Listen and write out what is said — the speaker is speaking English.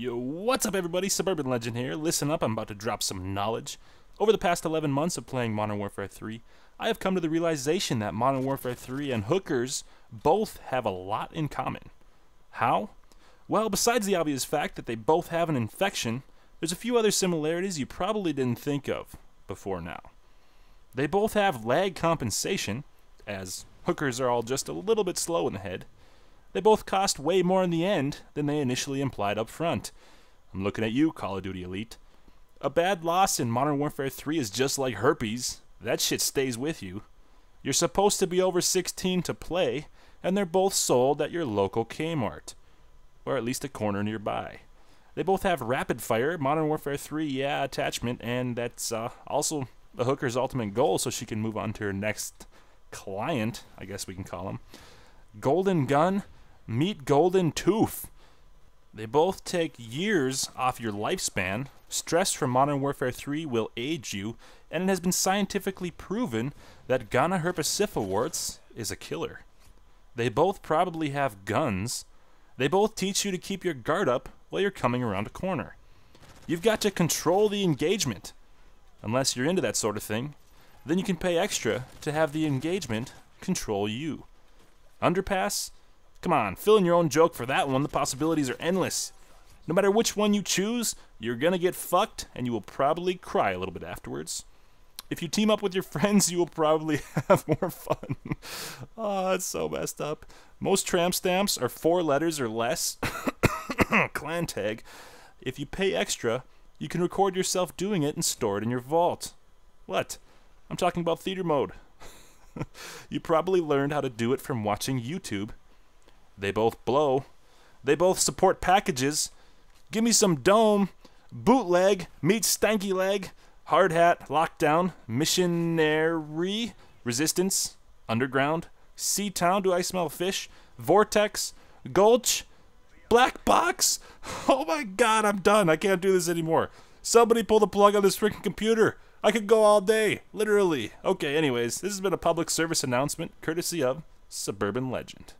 Yo, what's up everybody? Suburban Legend here. Listen up, I'm about to drop some knowledge. Over the past 11 months of playing Modern Warfare 3, I have come to the realization that Modern Warfare 3 and hookers both have a lot in common. How? Well, besides the obvious fact that they both have an infection, there's a few other similarities you probably didn't think of before now. They both have lag compensation, as hookers are all just a little bit slow in the head, they both cost way more in the end than they initially implied up front. I'm looking at you, Call of Duty Elite. A bad loss in Modern Warfare 3 is just like herpes. That shit stays with you. You're supposed to be over 16 to play, and they're both sold at your local Kmart, or at least a corner nearby. They both have Rapid Fire, Modern Warfare 3, yeah, attachment, and that's uh, also the hooker's ultimate goal, so she can move on to her next client, I guess we can call him. Golden Gun, meet Golden Tooth. They both take years off your lifespan. Stress from Modern Warfare 3 will age you, and it has been scientifically proven that gonoherpaciphowarts is a killer. They both probably have guns. They both teach you to keep your guard up while you're coming around a corner. You've got to control the engagement. Unless you're into that sort of thing, then you can pay extra to have the engagement control you. Underpass, Come on, fill in your own joke for that one. The possibilities are endless. No matter which one you choose, you're gonna get fucked, and you will probably cry a little bit afterwards. If you team up with your friends, you will probably have more fun. oh, it's so messed up. Most tramp stamps are four letters or less. Clan tag. If you pay extra, you can record yourself doing it and store it in your vault. What? I'm talking about theater mode. you probably learned how to do it from watching YouTube they both blow. They both support packages. Give me some dome. Bootleg meets stanky leg. Hard hat, lockdown, missionary, resistance, underground, sea town. Do I smell fish? Vortex, gulch, black box. Oh my god, I'm done. I can't do this anymore. Somebody pull the plug on this freaking computer. I could go all day, literally. Okay, anyways, this has been a public service announcement courtesy of Suburban Legend.